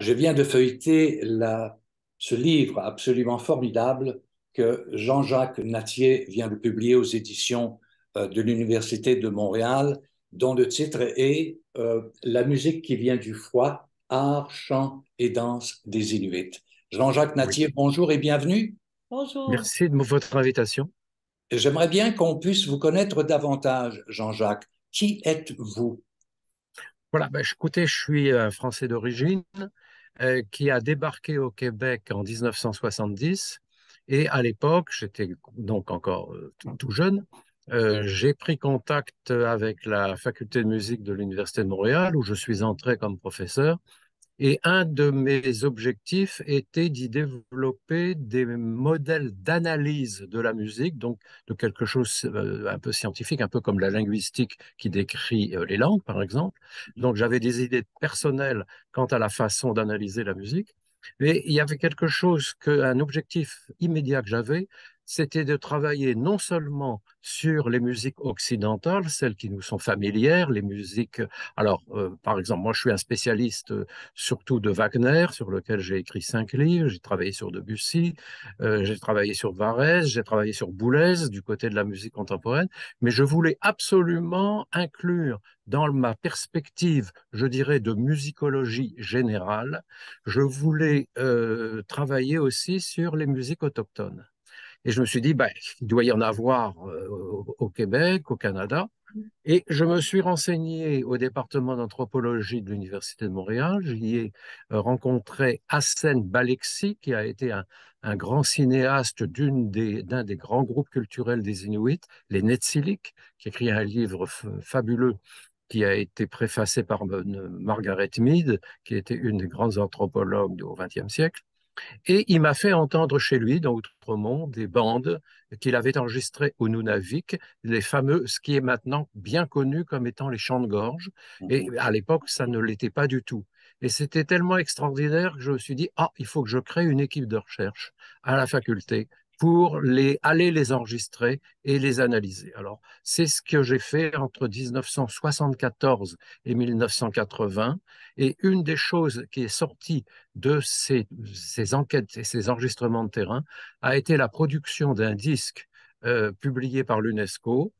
Je viens de feuilleter ce livre absolument formidable que Jean-Jacques Natier vient de publier aux éditions euh, de l'Université de Montréal, dont le titre est euh, La musique qui vient du froid, art, chant et danse des Inuits. Jean-Jacques Natier, bonjour et bienvenue. Bonjour. Merci de votre invitation. J'aimerais bien qu'on puisse vous connaître davantage, Jean-Jacques. Qui êtes-vous Voilà, ben, écoutez, je suis français d'origine. Euh, qui a débarqué au Québec en 1970. Et à l'époque, j'étais donc encore euh, tout, jeune, euh, j'ai pris contact avec la faculté de musique de l'Université de Montréal, où je suis entré comme professeur, et un de mes objectifs était d'y développer des modèles d'analyse de la musique, donc de quelque chose euh, un peu scientifique, un peu comme la linguistique qui décrit euh, les langues, par exemple. Donc j'avais des idées personnelles quant à la façon d'analyser la musique. Mais il y avait quelque chose, que, un objectif immédiat que j'avais, c'était de travailler non seulement sur les musiques occidentales, celles qui nous sont familières, les musiques. Alors, euh, par exemple, moi, je suis un spécialiste euh, surtout de Wagner, sur lequel j'ai écrit cinq livres. J'ai travaillé sur Debussy, euh, j'ai travaillé sur Varese, j'ai travaillé sur Boulez du côté de la musique contemporaine. Mais je voulais absolument inclure dans ma perspective, je dirais, de musicologie générale, je voulais travailler aussi sur les musiques autochtones. Et je me suis dit, bah, il doit y en avoir euh, au Québec, au Canada. Mm. Et je me suis renseigné au département d'anthropologie de l'Université de Montréal. J'y ai euh, rencontré Hassen Balexi, qui a été un, grand cinéaste d'un des, grands groupes culturels des Inuits, les Netsilik, qui a écrit un livre fabuleux qui a été préfacé par euh, Margaret Mead, qui était une des grandes anthropologues au XXe siècle. Et il m'a fait entendre chez lui, dans Outremont, des bandes qu'il avait enregistrées au Nunavik, les fameux, ce qui est maintenant bien connu comme étant les chants de gorge. Et mhm. à l'époque, ça ne l'était pas du tout. Et c'était tellement extraordinaire que je me suis dit, ah, il faut que je crée une équipe de recherche à la faculté pour les, aller les enregistrer et les analyser. Alors, c'est ce que j'ai fait entre 1974 et 1980. Et une des choses qui est sortie de ces, enquêtes et ces enregistrements de terrain a été la production d'un disque euh, publié par l'UNESCO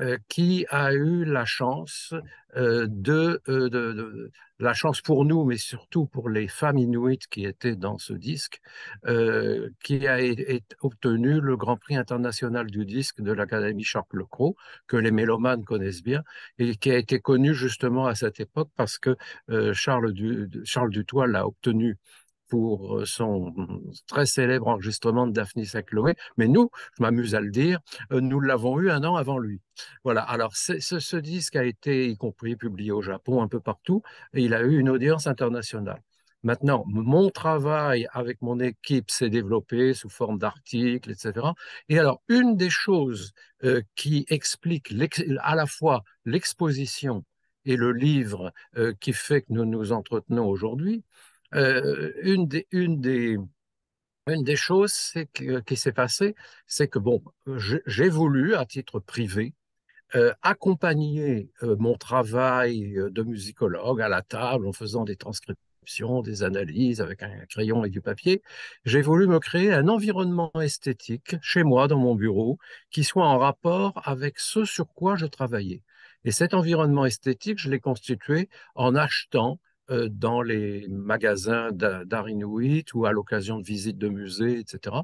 euh, qui a eu la chance euh, de, euh, de, de, la chance pour nous, mais surtout pour les femmes inuites qui étaient dans ce disque, euh, qui a obtenu le Grand Prix international du disque de l'Académie Charles-Lecroix, que les mélomanes connaissent bien, et qui a été connu justement à cette époque parce que Charles, du, Charles Dutoit l'a obtenu pour euh, son mmh, très célèbre enregistrement de Daphnis à mais nous, je m'amuse à le dire, euh, nous l'avons eu un an avant lui. Voilà, alors ce, disque a été, y compris publié au Japon, un peu partout, et il a eu une audience internationale. Maintenant, mon travail avec mon équipe s'est développé sous forme d'articles, etc. Et alors, une des choses euh, qui explique à la fois l'exposition et le livre qui fait que nous nous entretenons aujourd'hui, euh, une, des, choses qui s'est passée, c'est que bon, j'ai voulu, à titre privé, euh, accompagner euh, mon travail de musicologue à la table en faisant des transcriptions, des analyses avec un crayon et du papier. J'ai voulu me créer un environnement esthétique chez moi, dans mon bureau, qui soit en rapport avec ce sur quoi je travaillais. Et cet environnement esthétique, je l'ai constitué en achetant euh, dans les magasins d'art inuit ou à l'occasion de visites de musées, etc.,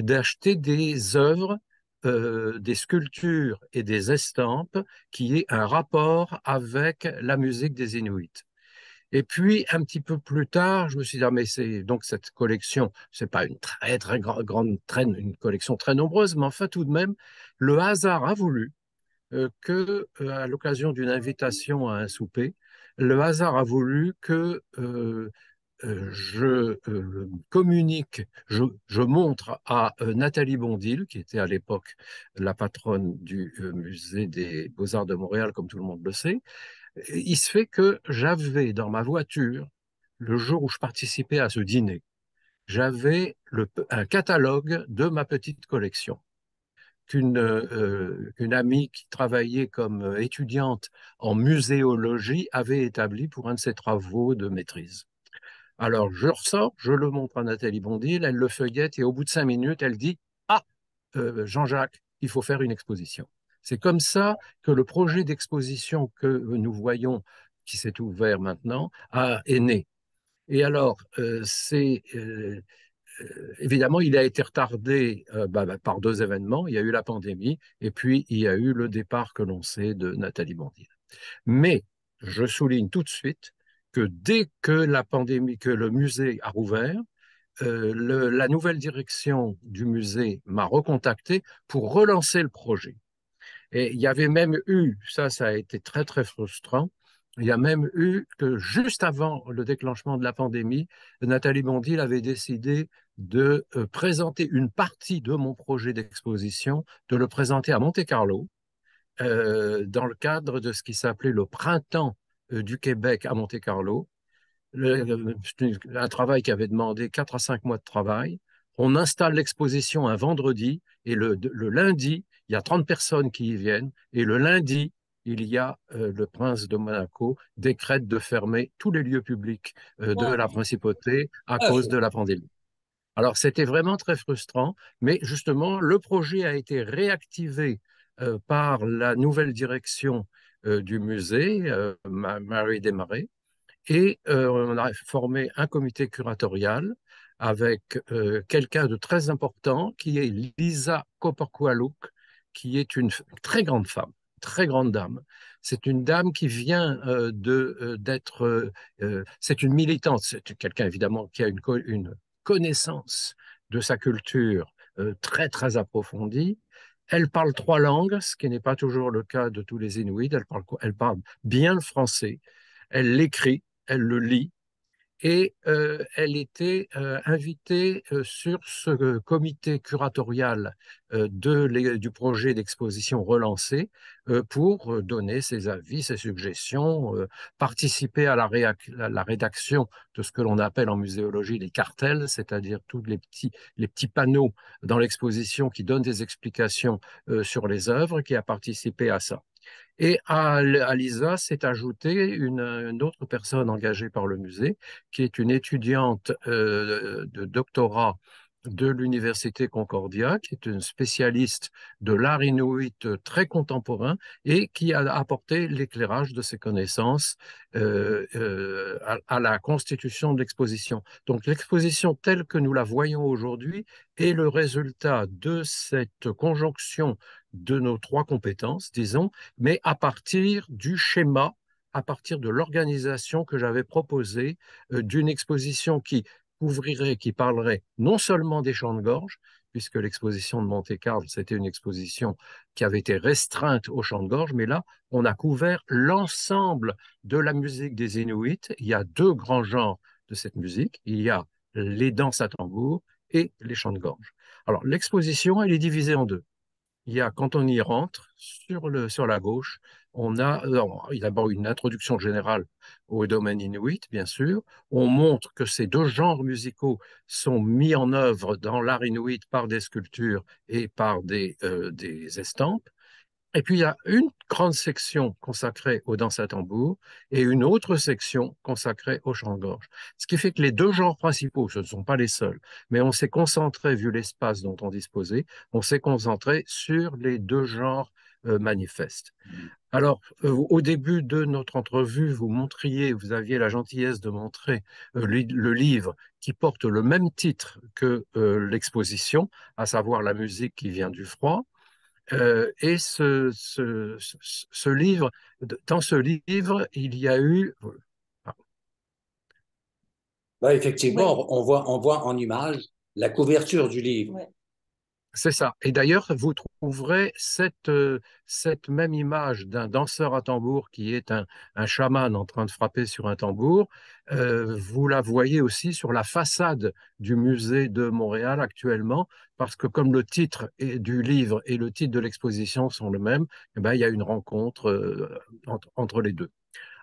d'acheter des œuvres, euh, des sculptures et des estampes qui aient un rapport avec la musique des Inuits. Et puis, un petit peu plus tard, je me suis dit, ah, mais c'est donc cette collection, ce n'est pas une très, très grande, très, une collection très nombreuse, mais enfin, tout de même, le hasard a voulu euh, que, euh, à l'occasion d'une invitation à un souper, le hasard a voulu que euh, euh, je euh, communique, je, je, montre à Nathalie Bondil, qui était à l'époque la patronne du musée des beaux-arts de Montréal, comme tout le monde le sait, il se fait que j'avais dans ma voiture, le jour où je participais à ce dîner, j'avais un catalogue de ma petite collection. Euh, euh, qu'une amie qui travaillait comme euh, étudiante en muséologie avait établi pour un de ses travaux de maîtrise. Alors je ressors, je le montre à Nathalie Bondil, elle le feuillette et au bout de cinq minutes, elle dit Ah, Jean-Jacques, il faut faire une exposition. C'est comme ça que le projet d'exposition que nous voyons, qui s'est ouvert maintenant, a, est né. Et alors, c'est euh, évidemment, il a été retardé euh, bah, bah, par deux événements. Il y a eu la pandémie et puis il y a eu le départ que l'on sait de Nathalie Bondil. Mais je souligne tout de suite que dès que la pandémie, que le musée a rouvert, euh, la nouvelle direction du musée m'a recontacté pour relancer le projet. Et il y avait même eu, ça, ça a été très, très frustrant, il y a même eu que juste avant le déclenchement de la pandémie, Nathalie Bondil avait décidé de euh, présenter une partie de mon projet d'exposition, de le présenter à Monte-Carlo euh, dans le cadre de ce qui s'appelait le Printemps euh, du Québec à Monte-Carlo. Un travail qui avait demandé 4 à 5 mois de travail. On installe l'exposition un vendredi et le, lundi, il y a 30 personnes qui y viennent et le lundi, il y a le prince de Monaco décrète de fermer tous les lieux publics de la principauté à ah, cause de la pandémie. Alors c'était vraiment très frustrant, mais justement, le projet a été réactivé euh, par la nouvelle direction euh, du musée, euh, Marie Desmarais, et on a formé un comité curatorial avec quelqu'un de très important qui est Lisa Koporkualouk, qui est une très grande femme très grande dame. C'est une dame qui vient de d'être. c'est une militante. C'est quelqu'un évidemment qui a une, connaissance de sa culture euh, très, très approfondie. Elle parle trois langues, ce qui n'est pas toujours le cas de tous les Inuits. Elle parle, elle parle bien le français. Elle l'écrit, elle le lit, et euh, elle était euh, invitée euh, sur ce comité curatorial du projet d'exposition relancé pour donner ses avis, ses suggestions, participer à la, rédaction de ce que l'on appelle en muséologie les cartels, c'est-à-dire tous les petits, les petits panneaux dans l'exposition qui donnent des explications sur les œuvres, qui a participé à ça. Et à, l'ISA s'est ajoutée une, autre personne engagée par le musée, qui est une étudiante euh, de doctorat de l'Université Concordia, qui est une spécialiste de l'art inuit très contemporain et qui a apporté l'éclairage de ses connaissances euh, euh, à, la constitution de l'exposition. Donc l'exposition telle que nous la voyons aujourd'hui est le résultat de cette conjonction de nos trois compétences, disons, mais à partir du schéma, à partir de l'organisation que j'avais proposée, euh, d'une exposition qui couvrirait, qui parlerait non seulement des chants de gorge, puisque l'exposition de Monte-Carlo, c'était une exposition qui avait été restreinte aux chants de gorge, mais là, on a couvert l'ensemble de la musique des Inuits. Il y a deux grands genres de cette musique. Il y a les danses à tambour et les chants de gorge. Alors, l'exposition, elle est divisée en deux il y a, quand on y rentre, sur, la gauche, on euh, a d'abord une introduction générale au domaine inuit, bien sûr. On montre que ces deux genres musicaux sont mis en œuvre dans l'art inuit par des sculptures et par des, euh, des estampes. Et puis, il y a une grande section consacrée aux danses à tambour et une autre section consacrée aux chants-gorge. Ce qui fait que les deux genres principaux, ce ne sont pas les seuls, mais on s'est concentré, vu l'espace dont on disposait, on s'est concentré sur les deux genres euh, manifestes. Mmh. Alors, euh, au début de notre entrevue, vous montriez, vous aviez la gentillesse de montrer euh, le, livre qui porte le même titre que l'exposition, à savoir la musique qui vient du froid. Euh, et ce, livre, dans ce livre, il y a eu. Bah, effectivement, on, voit, on voit en image la couverture du livre. C'est ça. Et d'ailleurs, vous trouverez cette, euh, cette même image d'un danseur à tambour qui est un, un chaman en train de frapper sur un tambour euh, vous la voyez aussi sur la façade du musée de Montréal actuellement, parce que comme le titre du livre et le titre de l'exposition sont le même, eh ben, il y a une rencontre euh, entre, les deux.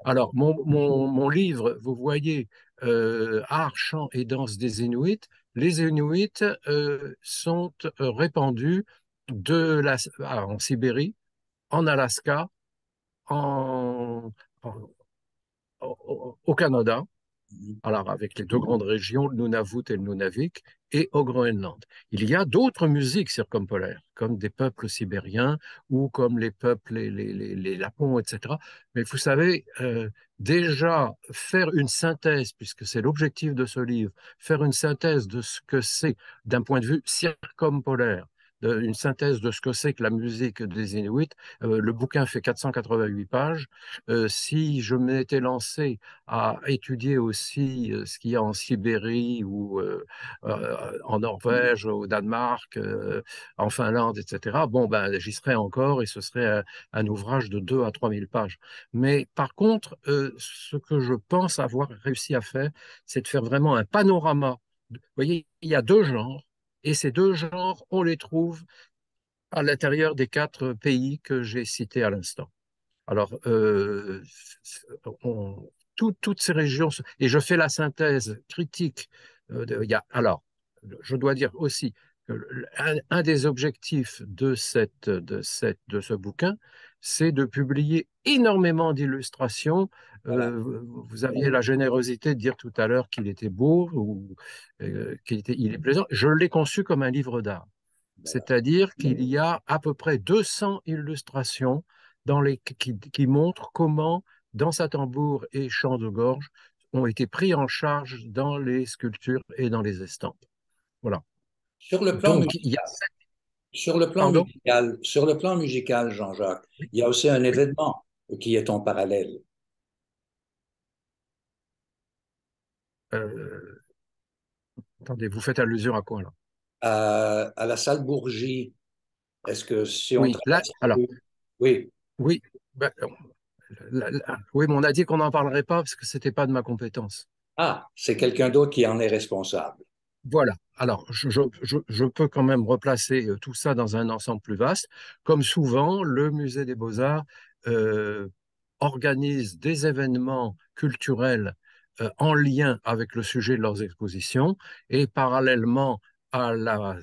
Alors, mon, livre, vous voyez, euh, Art, chant et danse des Inuits, les Inuits euh, sont répandus de la, ah, en Sibérie, en Alaska, en, au Canada, mhm. alors avec les deux grandes régions, le Nunavut et le Nunavik, et au Groenland. Il y a d'autres musiques circumpolaires, comme des peuples sibériens ou comme les peuples, les, les, les, Lapons, etc. Mais vous savez, euh, déjà faire une synthèse, puisque c'est l'objectif de ce livre, faire une synthèse de ce que c'est d'un point de vue circumpolaire, une synthèse de ce que c'est que la musique des Inuits. Euh, le bouquin fait 488 pages. Euh, si je m'étais lancé à étudier aussi euh, ce qu'il y a en Sibérie ou en Norvège, au Danemark, en Finlande, etc., bon, ben, j'y serais encore et ce serait un, ouvrage de 2 à 3000 pages. Mais par contre, ce que je pense avoir réussi à faire, c'est de faire vraiment un panorama. Vous voyez, il y a deux genres et ces deux genres, on les trouve à l'intérieur des quatre pays que j'ai cités à l'instant. Alors, euh, toutes ces régions, et je fais la synthèse critique. Euh, y a, alors, je dois dire aussi que un des objectifs de, cette, de, cette, de ce bouquin, c'est de publier énormément d'illustrations. Euh, vous aviez la générosité de dire tout à l'heure qu'il était beau ou euh, qu'il est plaisant. Je l'ai conçu comme un livre d'art, c'est-à-dire qu'il y a à peu près 200 illustrations dans les, qui, montrent comment dans sa tambour et chant de gorge ont été pris en charge dans les sculptures et dans les estampes. Voilà. Sur le plan Donc, y a sur le plan musical, sur le plan musical, Jean-Jacques, il y a aussi un événement qui est en parallèle. Euh, attendez, vous faites allusion à quoi là à, la salle Bourgie. Est-ce que si on oui, là, alors, oui, oui, bah, euh, oui, mais on a dit qu'on n'en parlerait pas parce que c'était pas de ma compétence. Ah, c'est quelqu'un d'autre qui en est responsable. Voilà, alors, je, peux quand même replacer tout ça dans un ensemble plus vaste. Comme souvent, le Musée des beaux-arts organise des événements culturels en lien avec le sujet de leurs expositions et parallèlement à la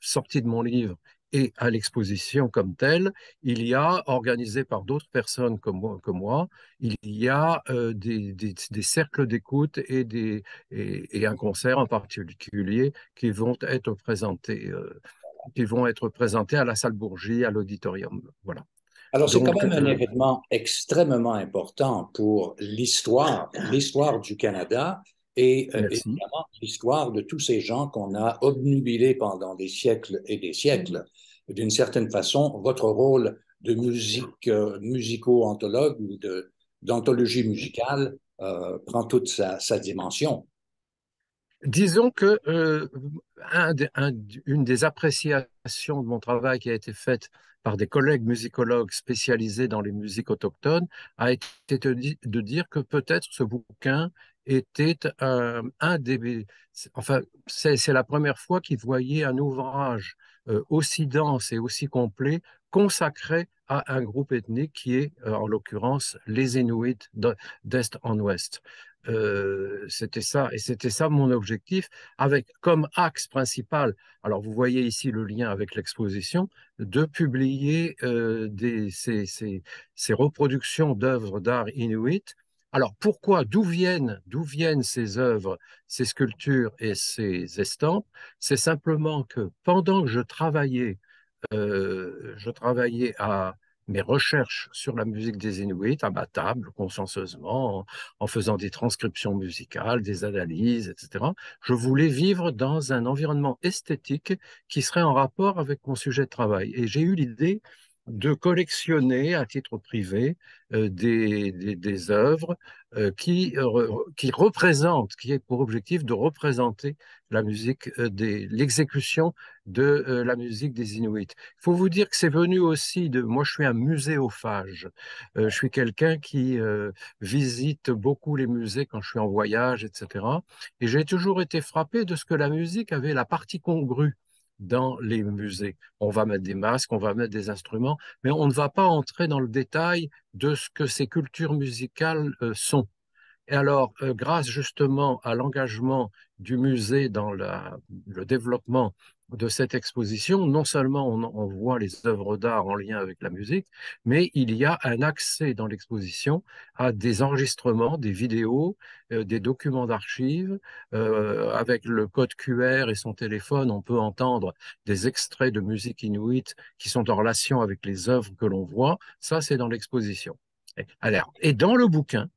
sortie de mon livre, et à l'exposition comme telle, il y a, organisé par d'autres personnes comme moi, moi, il y a euh, des, cercles d'écoute et, des, et, un concert en particulier qui vont être présentés, euh, qui vont être présentés à la salle Bourgie, à l'auditorium. Voilà. Alors, c'est quand même un euh, événement extrêmement important pour l'histoire, l'histoire du Canada et évidemment l'histoire de tous ces gens qu'on a obnubilés pendant des siècles et des siècles d'une certaine façon, votre rôle de musique, euh, musico anthologue ou d'anthologie musicale euh, prend toute sa, dimension. Disons que euh, une des appréciations de mon travail qui a été faite par des collègues musicologues spécialisés dans les musiques autochtones a été de dire que peut-être ce bouquin était un, des... Enfin, c'est la première fois qu'ils voyaient un ouvrage euh, aussi dense et aussi complet consacré à un groupe ethnique qui est, euh, en l'occurrence, les Inuits d'Est en Ouest. Euh, c'était ça, et c'était ça mon objectif, avec comme axe principal, alors vous voyez ici le lien avec l'exposition, de publier ces, ces reproductions d'œuvres d'art inuit alors pourquoi, d'où viennent, d'où viennent ces œuvres, ces sculptures et ces estampes C'est simplement que pendant que je travaillais, euh, je travaillais à mes recherches sur la musique des Inuits à ma table, consciencieusement, en faisant des transcriptions musicales, des analyses, etc. Je voulais vivre dans un environnement esthétique qui serait en rapport avec mon sujet de travail. Et j'ai eu l'idée de collectionner à titre privé euh, des, des, œuvres euh, qui, euh, qui représentent, qui est pour objectif de représenter la musique, des l'exécution de la musique des Inuits. Il faut vous dire que c'est venu aussi de, moi je suis un muséophage, je suis quelqu'un qui visite beaucoup les musées quand je suis en voyage, etc. Et j'ai toujours été frappé de ce que la musique avait la partie congrue dans les musées. On va mettre des masques, on va mettre des instruments, mais on ne va pas entrer dans le détail de ce que ces cultures musicales euh, sont. Et alors, euh, grâce justement à l'engagement du musée dans le développement de cette exposition, non seulement on, voit les œuvres d'art en lien avec la musique, mais il y a un accès dans l'exposition à des enregistrements, des vidéos, euh, des documents d'archives. Euh, avec le code QR et son téléphone, on peut entendre des extraits de musique inuite qui sont en relation avec les œuvres que l'on voit. Ça, c'est dans l'exposition. Alors, et dans le bouquin,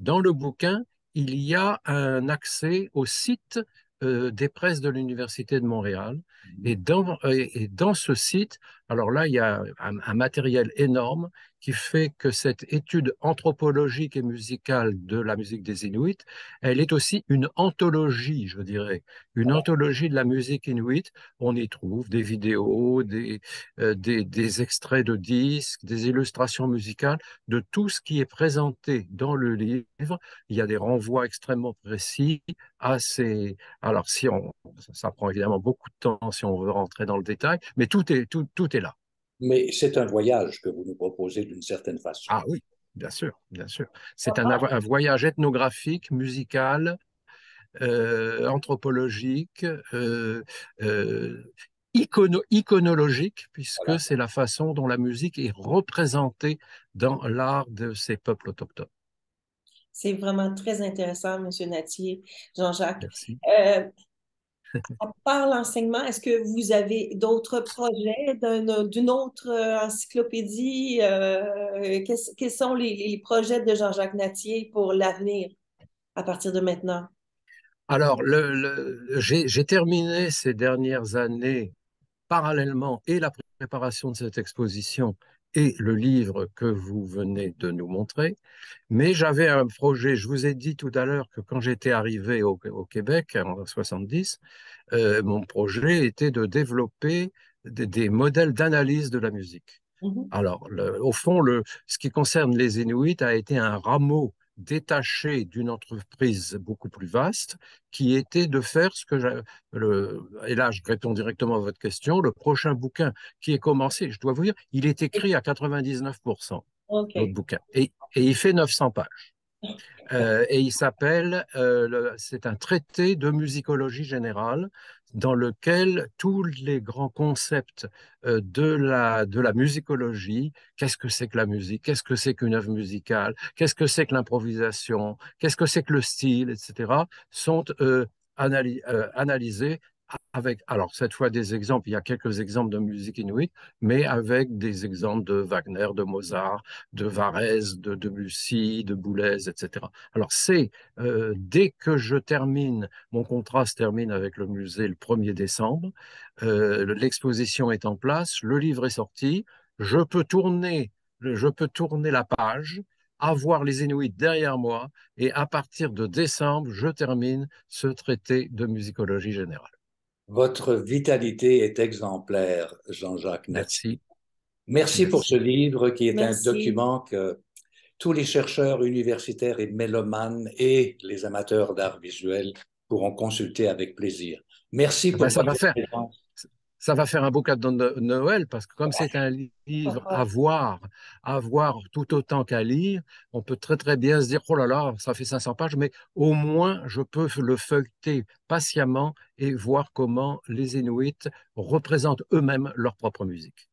dans le bouquin, il y a un accès au site euh, des presses de l'Université de Montréal. et mmh. dans ce site, alors là, il y a un, matériel énorme qui fait que cette étude anthropologique et musicale de la musique des Inuits, elle est aussi une anthologie, je dirais, une anthologie de la musique inuite. On y trouve des vidéos, euh, des, des, extraits de disques, des illustrations musicales, de tout ce qui est présenté dans le livre. Il y a des renvois extrêmement précis à ces... Alors, si on, ça prend évidemment beaucoup de temps si on veut rentrer dans le détail, mais tout est, tout, tout est mais c'est un voyage que vous nous proposez d'une certaine façon. Ah oui, bien sûr, bien sûr. C'est ah ah. un, voyage ethnographique, musical, euh, anthropologique, euh, euh, iconologique, puisque c'est la façon dont la musique est représentée dans l'art de ces peuples autochtones. C'est vraiment très intéressant, Monsieur Natier, Jean-Jacques à part l'enseignement, est-ce que vous avez d'autres projets d'une autre euh, encyclopédie? Euh, quels sont les, projets de Jean-Jacques Natier pour l'avenir à partir de maintenant? Alors, j'ai terminé ces dernières années parallèlement et la préparation de cette exposition et le livre que vous venez de nous montrer. Mais j'avais un projet, je vous ai dit tout à l'heure que quand j'étais arrivé au, Québec en 70, euh, mon projet était de développer des, modèles d'analyse de la musique. Mmh Alors, au fond, le, ce qui concerne les Inuits a été un rameau détaché d'une entreprise beaucoup plus vaste qui était de faire ce que et là je réponds directement à votre question, le prochain bouquin qui est commencé, je dois vous dire, il est écrit à 99%, bouquin, et, il fait 900 pages. Euh, et il s'appelle, euh, c'est un traité de musicologie générale dans lequel tous les grands concepts euh, de la, musicologie, qu'est-ce que c'est que la musique, qu'est-ce que c'est qu'une œuvre musicale, qu'est-ce que c'est que l'improvisation, qu'est-ce que c'est que le style, etc., sont euh, euh, analysés avec, alors cette fois des exemples, il y a quelques exemples de musique inuit, mais avec des exemples de Wagner, de Mozart, de Varese, de Debussy, de Boulez, etc. Alors c'est, euh, dès que je termine, mon contrat se termine avec le musée le 1er décembre, euh, l'exposition est en place, le livre est sorti, je peux tourner, je peux tourner la page, avoir les Inuits derrière moi, et à partir de décembre, je termine ce traité de musicologie générale. Votre vitalité est exemplaire, Jean-Jacques. Merci. Merci. pour ce livre qui est un document que tous les chercheurs universitaires et mélomanes et les amateurs d'art visuel pourront consulter avec plaisir. Merci ah pour ben, votre ça va faire un beau cadeau de Noël parce que comme c'est un livre à voir, à voir tout autant qu'à lire, on peut très très bien se dire oh là là, ça fait 500 pages, mais au moins je peux le feuilleter patiemment et voir comment les Inuits représentent eux-mêmes leur propre musique.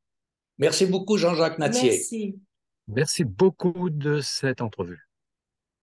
Merci beaucoup Jean-Jacques natier Merci. Merci beaucoup de cette entrevue.